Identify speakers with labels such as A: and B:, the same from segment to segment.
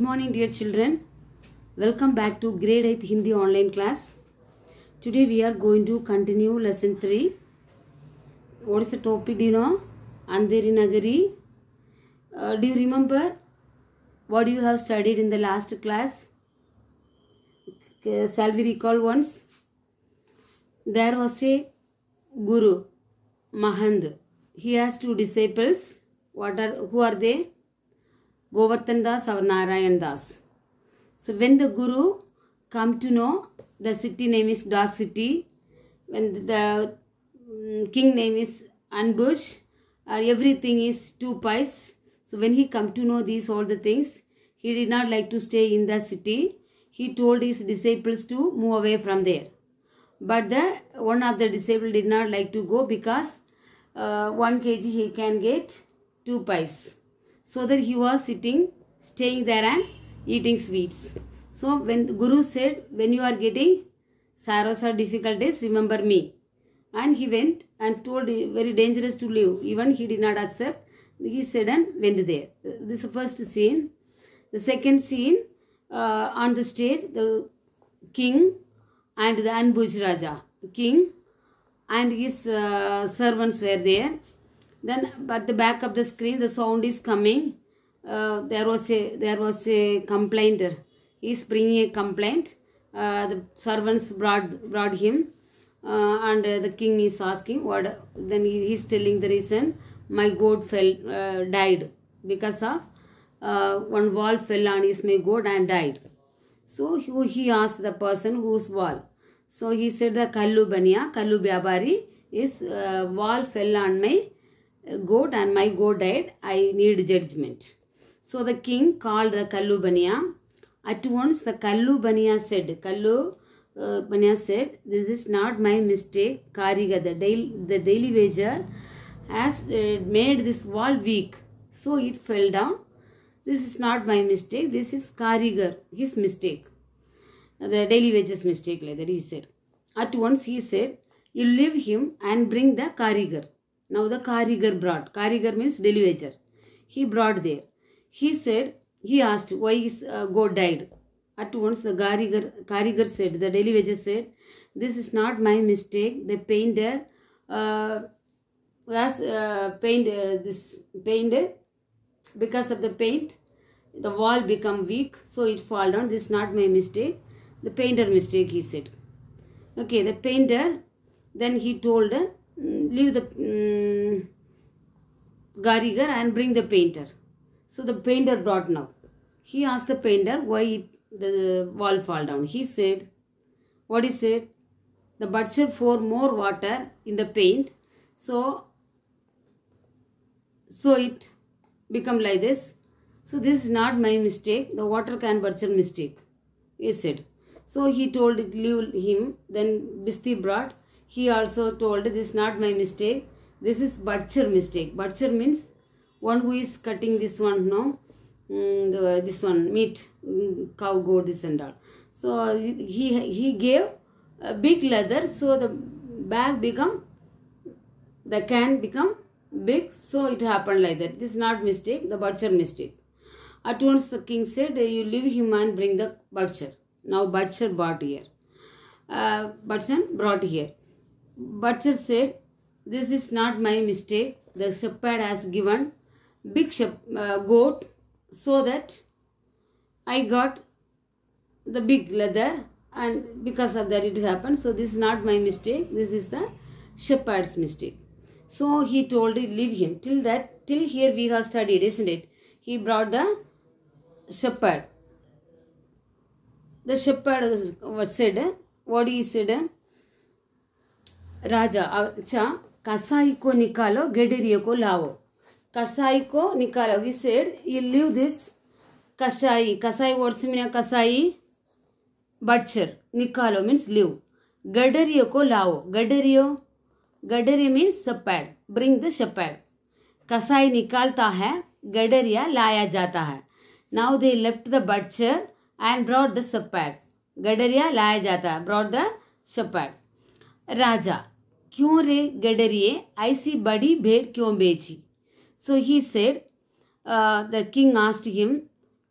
A: Good morning dear children. Welcome back to grade 8 Hindi online class. Today we are going to continue lesson 3. What is the topic do you know? Andheri Nagari. Uh, do you remember what you have studied in the last class? Uh, shall we recall once? There was a Guru, Mahand. He has two disciples. What are, who are they? Govardhan Das or Narayan Das. So when the Guru come to know the city name is Dark City, when the mm, king name is Anbush, uh, everything is two pies. So when he come to know these all the things, he did not like to stay in the city. He told his disciples to move away from there. But the one of the disciples did not like to go because uh, 1 kg he can get 2 pies so that he was sitting staying there and eating sweets so when guru said when you are getting sorrows or difficult days remember me and he went and told very dangerous to live even he did not accept he said and went there this is the first scene the second scene uh, on the stage the king and the anbuj raja the king and his uh, servants were there then but the back of the screen the sound is coming uh, there was a there was a complaint he's bringing a complaint uh, the servants brought brought him uh, and uh, the king is asking what then he, he's telling the reason my goat fell uh, died because of uh, one wall fell on his my goat and died so he, he asked the person whose wall so he said the kallu baniya kallu byabari is wall fell on my goat and my goat died. I need judgment. So the king called the Kalubania. At once the Kalubania said, Kallu uh, Baniya said, this is not my mistake. Kariga, the daily, the daily wager has uh, made this wall weak. So it fell down. This is not my mistake. This is Karigar, his mistake. The daily wages mistake, like that he said. At once he said, you leave him and bring the Karigar. Now the Karigar brought. Karigar means deliverer. He brought there. He said, he asked why his uh, goat died. At once the Karigar, Karigar said, the deliverer said, this is not my mistake. The painter uh, was uh, painted, uh, this painted because of the paint. The wall become weak, so it fall down. This is not my mistake. The painter mistake, he said. Okay, the painter, then he told Mm, leave the um, Garigar and bring the painter. So the painter brought now. He asked the painter why the wall fall down. He said, what he said, the butcher pour more water in the paint. So, so it become like this. So this is not my mistake. The water can butcher mistake. He said. So he told it leave him. Then Bisti brought he also told this is not my mistake this is butcher mistake butcher means one who is cutting this one no mm, the, this one meat mm, cow goat this and all so he he gave a big leather so the bag become the can become big so it happened like that this is not mistake the butcher mistake at once the king said you leave him and bring the butcher now butcher brought here uh, butcher brought here butcher said, this is not my mistake. The shepherd has given big uh, goat so that I got the big leather and because of that it happened. So this is not my mistake. This is the shepherd's mistake. So he told leave him. Till that, till here we have studied, isn't it? He brought the shepherd. The shepherd said, what he said, राजा अच्छा कसाईको निकालो गेडेरियो को लाओ कसाईको निकालो we said you leave this कसाई कसाई words mean कसाई बटचर निकालो मीन्स लीव गडेरियो को लाओ गडेरियो गडेरियो means shepherd bring the shepherd कसाई निकालता है गडेरिया लाया जाता है now they left the butcher and brought the shepherd गडेरिया लाया जाता है ब्रॉड द सपैड राजा क्यों रे गडरिये ऐसी बड़ी भेड़ क्यों बेची so he said the king asked him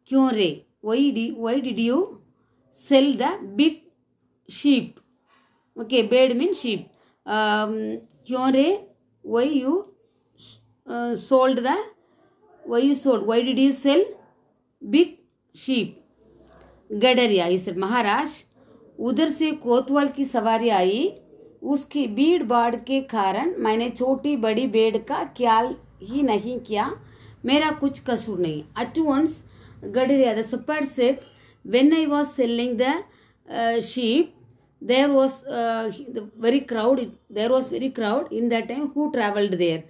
A: क्यों रे वही डी वही did you sell the big sheep okay बेड मीन शीप क्यों रे वही यू सोल्ड द वही यू सोल्ड वही did you sell big sheep गडरिया इस महाराज उधर से कोतवाल की सवारी आई उसकी भीड़ भाड़ के कारण मैंने छोटी बड़ी बेड का ख्याल ही नहीं किया मेरा कुछ कसूर नहीं अटवंस गडरिया the super safe when I was selling the sheep there was very crowd there was very crowd in that time who travelled there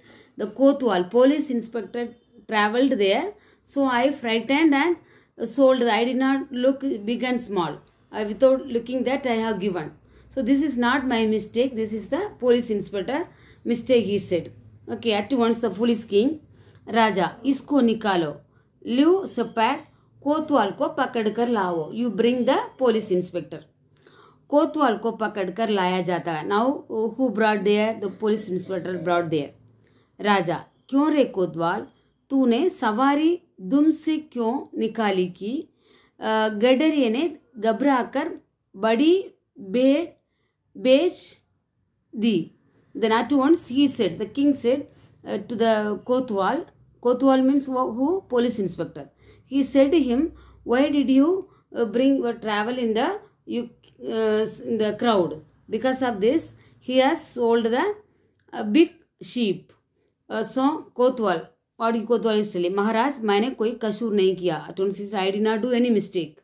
A: the kotwal police inspector travelled there so I fright and and sold I did not look big and small I without looking that I have given So this is not my mistake. This is the police inspector mistake he said. Okay, at once the foolish king, Raja, इसको निकालो. Live सपैट कोतवाल को पकड़कर लाओ you bring the police inspector कोतवाल को पकड़कर लाया जाता है now who brought there the police inspector brought there राजा क्यों रे कोतवाल तूने सवारी दुम से क्यों निकाली कि गडरिए ने घबरा कर बड़ी बेड besh thee. Then at once he said, the king said uh, to the Kothwal, Kothwal means who? Police inspector. He said to him, why did you uh, bring or travel in the, you, uh, in the crowd? Because of this, he has sold the big sheep. so, Kothwal, और कोतवाल इस चले महाराज मैंने कोई कसूर नहीं किया टोनसिस I did not do any mistake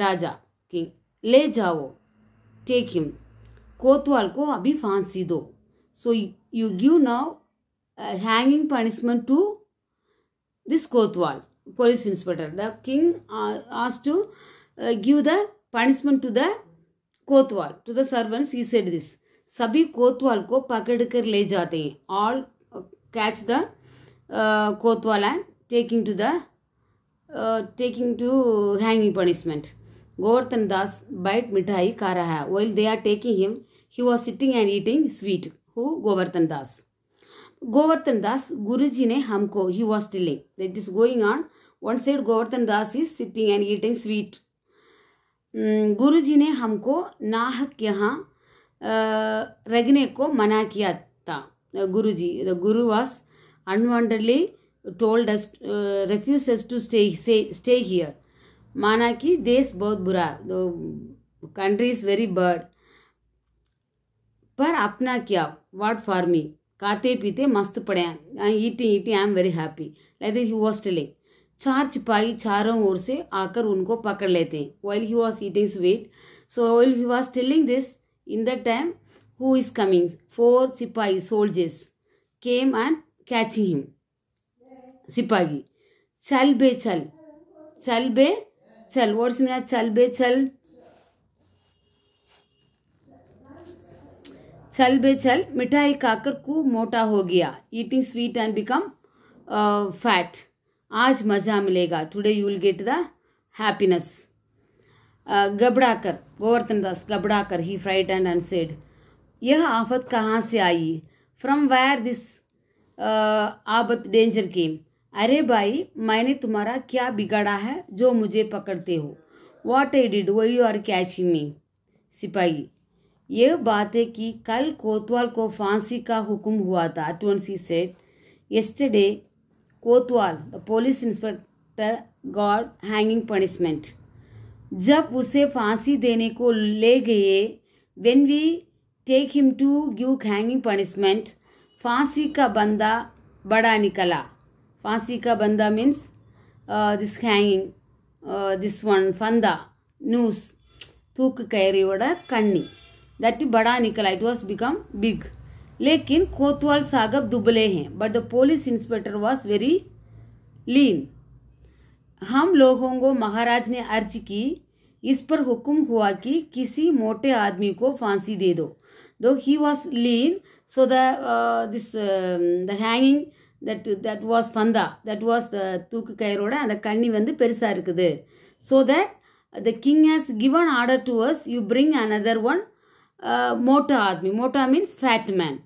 A: राजा किंग ले जाओ टेक हिम कोतवाल को अभी फांसी दो so you give now hanging punishment to this kotwal police inspector the king आज to give the punishment to the kotwal to the servants he said this सभी कोतवाल को पकड़ कर ले जाते हैं all catch the kotwal and taking to the taking to hanging punishment Govardhan दास बाइट मिठाई खा रहा है well they are taking him he was sitting and eating sweet. Who? Govardhan Das. Govardhan Das, Guruji ne humko he was telling. That is going on. One side Govardhan Das is sitting and eating sweet. गुरुजी ने हमको नाहक यहाँ रगने को मना किया था गुरुजी the guru was unwantedly told us refuse to stay stay here माना कि देश बहुत बुरा the country is very bad पर अपना क्या वाट फॉर मी खाते पीते मस्त पड़े हैं eating eating I am very happy like he was telling चार सिपाही चारों ओर से आकर उनको पकड़ लेते हैं well he was is wait so well he was telling this in the time who is coming four sipahi soldiers came and catching him सिपाही चल बे चल चल बे चल वर्ड्स में चल बे चल चल बे चल मिठाई खाकर खूब मोटा हो गया eating sweet and become fat आज मज़ा मिलेगा today you will get the happiness गबड़ाकर गोवर्धन दास गबड़ाकर he fright and unsaid said यह आफत कहाँ से आई from where this aafat danger came अरे भाई मैंने तुम्हारा क्या बिगाड़ा है जो मुझे पकड़ते हो वॉट आई डिड वो यू आर कैचिंग मी सिपाही ये बात है कि कल कोतवाल को फांसी का हुक्म हुआ था अटवंसी सेट यस्टे kotwal the police inspector got hanging punishment जब उसे फांसी देने को ले गए when we take him to give hanging punishment फांसी का बंदा बड़ा निकला फांसी का बंदा means this hanging this one phanda noose कैरी वड़ा कन्नी दैट बड़ा निकला इट वॉज बिकम बिग लेकिन कोतवाल साहब दुबले हैं but the police inspector was very lean हम लोगों को महाराज ने अर्ज की इस पर हुक्म हुआ कि किसी मोटे आदमी को फांसी दे दो दो he was lean so the this the hanging that that was phanda that was the तूक कैरोड अंत कन्नी वह पेसा so that the king king has given order to us you bring मोटा आदमी मोटा मीन्स फैट मैन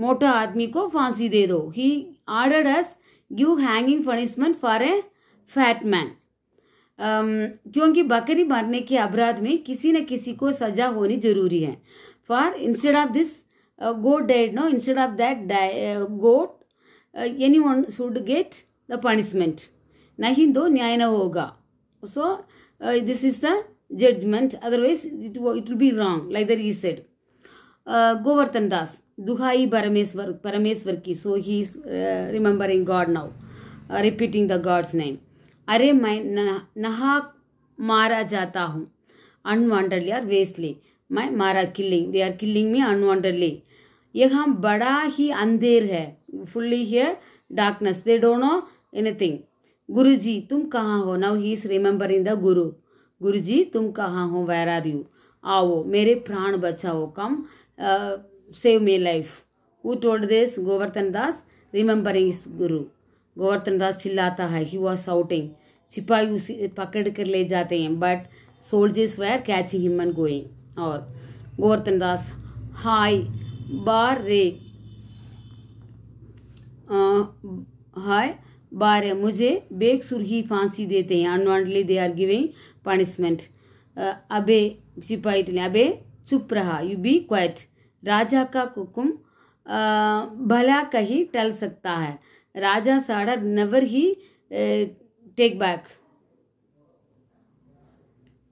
A: मोटा आदमी को फांसी दे दो he order us give hanging punishment for a fat man क्योंकि बकरी मरने के अपराध में किसी न किसी को सजा होनी जरूरी है for instead of this goat dead no instead of that goat any one should get the punishment नहीं दो तो न्याय न होगा so this is the judgment otherwise it, it will be wrong like that he said uh, govardhan das duhai parameswar parameswar ki so he is uh, remembering god now uh, repeating the god's name अरे मैं नहा मारा जाता हूँ unwantedly are वेस्टली मैं मारा killing they are killing me unwantedly यहाँ बड़ा ही अंधेर है fully here darkness they don't know anything गुरुजी तुम कहाँ हो now he is remembering the guru guru जी तुम कहाँ हो वेर आर यू आओ मेरे प्राण बचाओ come save my life who told this Govardhan Das remembering इस गुरु गोवर्धन दास चिल्लाता है ही वॉज आउटिंग सिपाही उसे पकड़ कर ले जाते हैं but soldiers were catching him and going और गोवर्धन दास हाय बार रे हाय बार मुझे बेकसुर ही फांसी देते हैं unwantedly they are giving punishment अबे सिपाही अबे चुप रहा यू बी क्वाइट राजा का हुक्म भला कहीं टल सकता है राजा साढ़ा never he take back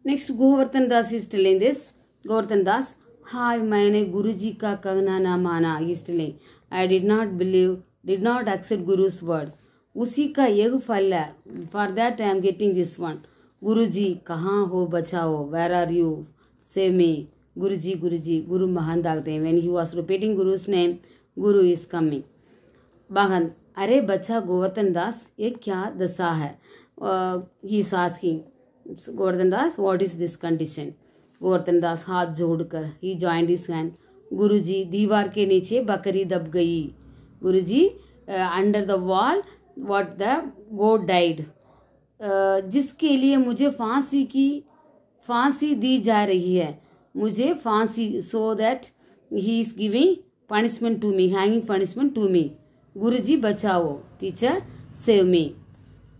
A: next Govardhan Das is telling this Govardhan Das हाय मैंने गुरुजी का कहना ना माना is telling I did not believe did not accept guru's word उसी का यह फल है for that I am getting this one गुरु जी कहाँ हो बचाओ वेर आर यू से मी गुरु जी गुरु जी गुरु महान दागते हैं when he was repeating guru name guru is coming mahant अरे बच्चा गोवर्धन दास ये क्या दशा है ही सास की Govardhan Das what is this condition Govardhan Das हाथ जोड़कर ही ज्वाइंट इज हैंड गुरु जी दीवार के नीचे बकरी दब गई गुरु जी under the wall what the goat died जिसके लिए मुझे फांसी की फांसी दी जा रही है मुझे फांसी so that he is giving punishment to me hanging punishment to me गुरुजी बचाओ टीचर सेव मी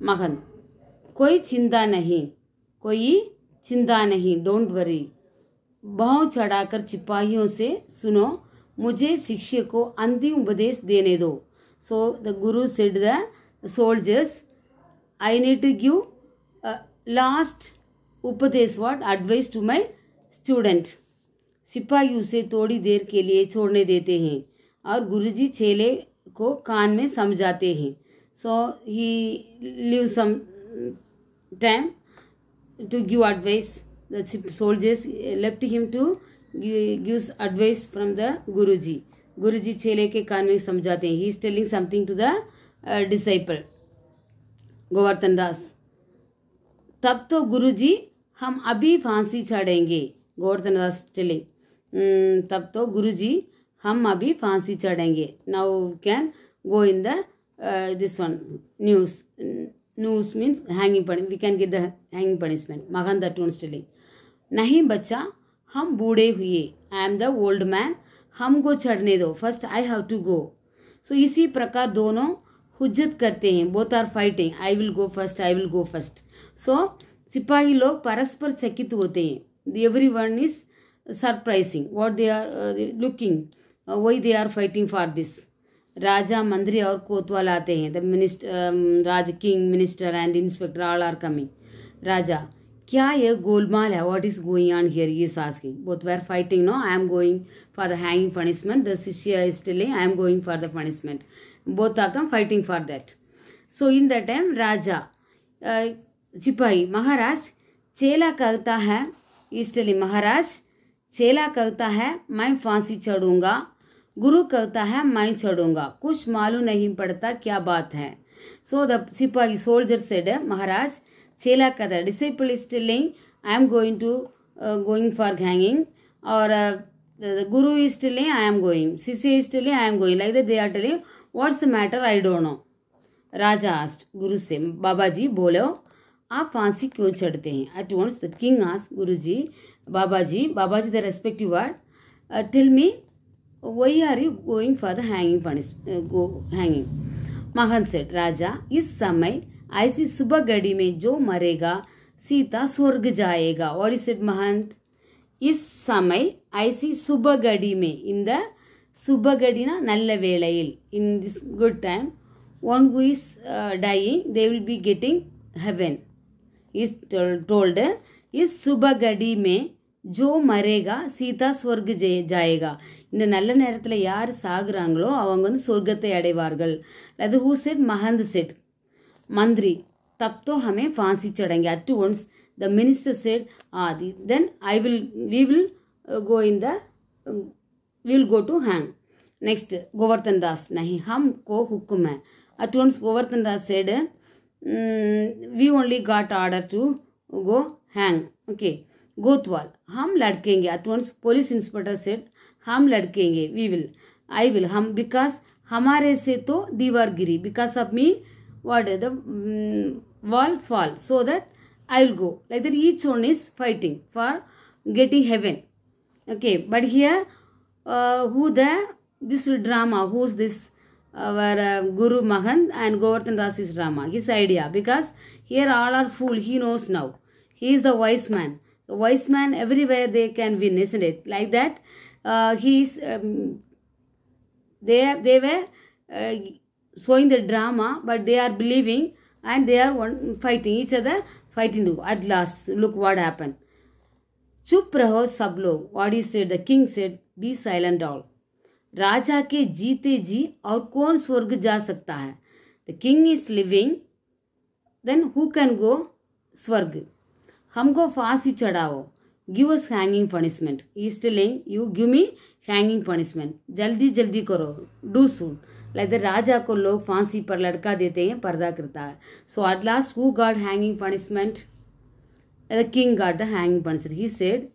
A: मगन कोई चिंता नहीं कोई चिंता नहीं डोंट वरी भाव चढ़ाकर चिपाहियों से सुनो मुझे शिक्षक को अंतिम उपदेश देने दो so the guru said the soldiers, I need to give uh, last उपदेश what advice to my student. सिपाही उसे थोड़ी देर के लिए छोड़ने देते हैं और गुरुजी चेले को कान में समझाते हैं so he leave some time to give advice the soldiers left him to give advice from the guruji गुरुजी चेले के कान में समझाते हैं he is telling something to the disciple Govardhan Das तब तो गुरुजी हम अभी फांसी चढ़ेंगे गोवर्धन दास चले तब तो गुरुजी हम अभी फांसी चढ़ेंगे now can go in the this one noose noose means hanging punish we can get the hanging punishment मगन द टून स्टिलिंग नहीं बच्चा हम बूढ़े हुए I am the old man हम गो चढ़ने दो first I have to go so इसी प्रकार दोनों हुज्जत करते हैं both are fighting I will go first I will go first so सिपाही लोग परस्पर चकित होते हैं every one is surprising what they are looking why they are fighting for this राजा मंत्री और कोतवाल आते हैं द मिनिस्टर राज king minister and inspector all are coming राजा क्या ये गोलमाल है what is going on here is asking both were fighting no I am going for the hanging punishment the shishya is telling I am going for the punishment both of them fighting for that so in that time raja uh, सिपाही महाराज चेला कहता है इसलिए महाराज चेला कहता है मैं फांसी चढ़ूंगा गुरु कहता है मैं चढ़ूंगा कुछ मालूम नहीं पड़ता क्या बात है so the sipahi soldier said महाराज चेला कहता है disciple is telling I am going to going for hanging और guru is telling I am going shishya is telling I am going like they are telling what's the matter I don't know raja asked guru से बाबा जी बोलो आप फांसी क्यों चढ़ते हैं at once the king asked guru ji baba ji baba ji the respective word tell me why are you going for the hanging punish go hanging महन सेठ राजा इस समय ऐसी सुबह घड़ी में जो मरेगा सीता स्वर्ग जाएगा और इस महंत इस समय ऐसी सुबह घड़ी में इन द சுபகடினா நல்ல வேளையில் in this good time one who is dying they will be getting heaven is told is சுபகடி மே ஜோ மரேகா சீதா ஸ்வர்க் ஜெய ஜாயேகா இந்த நல்ல நேரத்தில் யார் சாகுறாங்களோ அவங்க வந்து சொர்க்கத்தை அடைவார்கள் அது who set Mahant said mantri தப்தோஹமே ஹமே ஃபான்சி சடங்கி at once the minister said ஆதி then I will we will go in the we will go to hang next Govardhan Das नहीं हम को हुक्म है at once Govardhan Das said we only got order to go hang okay गोतवाल हम लड़केंगे अट्स पोलिस इंस्पेक्टर सेड हम लड़केंगे वी विल आई विल हम बिकॉज हमारे से तो दीवार गिरी because of me what the wall fall so that I will go like that each one is fighting for getting heaven okay but here uh, who the this drama who's this our uh, Guru Mahan and Govardhan Das's drama his idea because here all are fool he knows now he is the wise man the wise man everywhere they can win isn't it like that uh, he is um, they they were uh, showing the drama but they are believing and they are one, fighting each other fighting at last look what happened chup raho sab log what he said the king said be silent all राजा के जीते जी और कौन स्वर्ग जा सकता है the king is living then who can go swarg हमको फांसी चढ़ाओ give us hanging punishment is telling you give me hanging punishment जल्दी जल्दी करो डू सून लाइक द राजा को लोग फांसी पर लड़का देते हैं पर्दा करता है so at last who got hanging punishment the king got the hanging punishment he said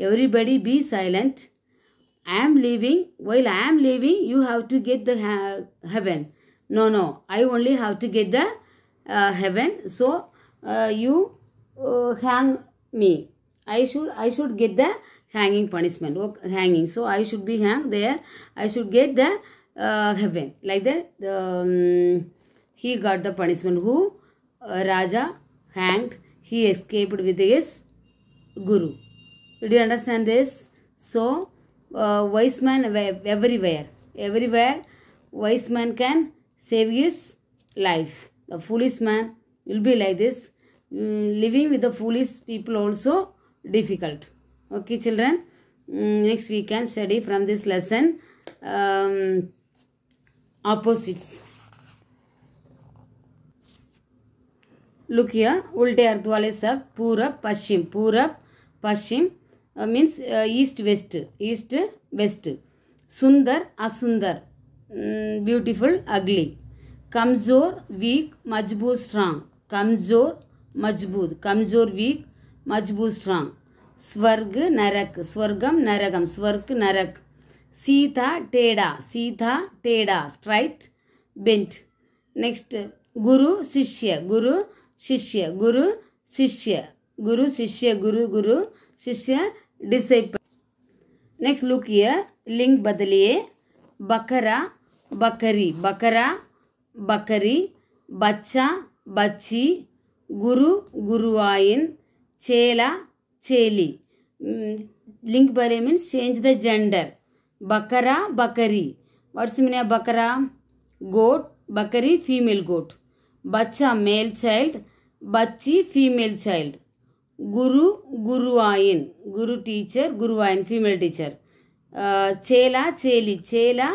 A: everybody be silent I am leaving, while I am leaving, you have to get the uh, heaven. No, no, I only have to get the uh, heaven. So, uh, you uh, hang me. I should, I should get the hanging punishment, okay, hanging. So, I should be hanged there. I should get the uh, heaven. Like that, the, um, he got the punishment. Who? Uh, Raja hanged. He escaped with his guru. Did you understand this? So, uh, wise man everywhere everywhere wise man can save his life the foolish man will be like this mm, living with the foolish people also difficult okay children mm, next we can study from this lesson um, opposites look here ulte ardhwale sab purab pashim, purab pashim. Uh, means uh, east west east west sundar asundar mm, beautiful ugly kamzor weak majboor strong kamzor majboor kamzor weak majboor strong स्वर्ग नरक स्वर्गम नरकम स्वर्ग नरक सीधा टेढ़ा सीधा टेढ़ा straight bent. Next guru शिष्य guru शिष्य guru शिष्य guru shishya guru guru disciple next look ये लिंक बदलिए बकरा बकरी बकरा बकरी बच्चा बच्ची गुरु गुरुआइन चेला चेली लिंक बदले मीन चेंज द जेंडर बकरा बकरी वर्ड्स मीन बकरा गोट बकरी फीमेल गोट बच्चा मेल चाइल्ड बच्ची फीमेल चाइल्ड குரு குருவாயின் குரு டீச்சர் குருவாயின் ஃபீமேல் டீச்சர் சேலா சேலி சேலா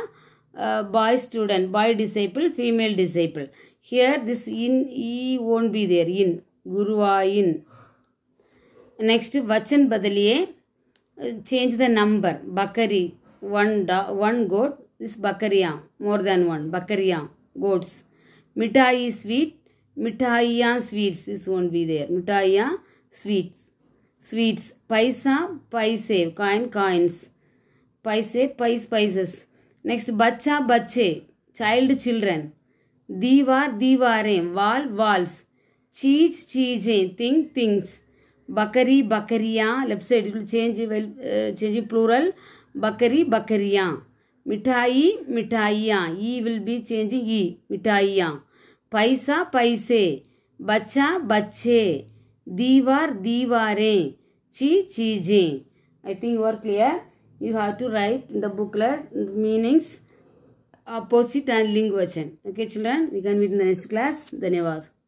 A: boy student boy disciple female disciple here this in இ ஓன் பி தேர் இன் குருவாயின் நெக்ஸ்ட் வச்சன் பதிலியே சேஞ்ச் த நம்பர் பக்கரி ஒன் டா ஒன் கோட் இஸ் பக்கரியா மோர் தேன் ஒன் பக்கரியா கோட்ஸ் மிட்டாயி ஸ்வீட் மிட்டாயியா sweets is one be there மிட்டாயா स्वीट्स स्वीट्स पैसा पैसे कॉइन कॉइन्स पैसे पैस spices नेक्स्ट बच्चा बच्चे चाइल्ड चिल्ड्रन दीवार दीवारें वाल वॉल्स चीज चीजें थिंग थिंग्स बकरी बकरिया left side change well change plural बकरी बकरिया मिठाई मिठाइया ई विल बी चेंज ई मिठाइया पैसा पैसे बच्चा बच्चे दीवार दीवारे ची चीजे I think you are clear you have to write the booklet meanings opposite and लिंग वचन okay children we can meet in the next class धन्यवाद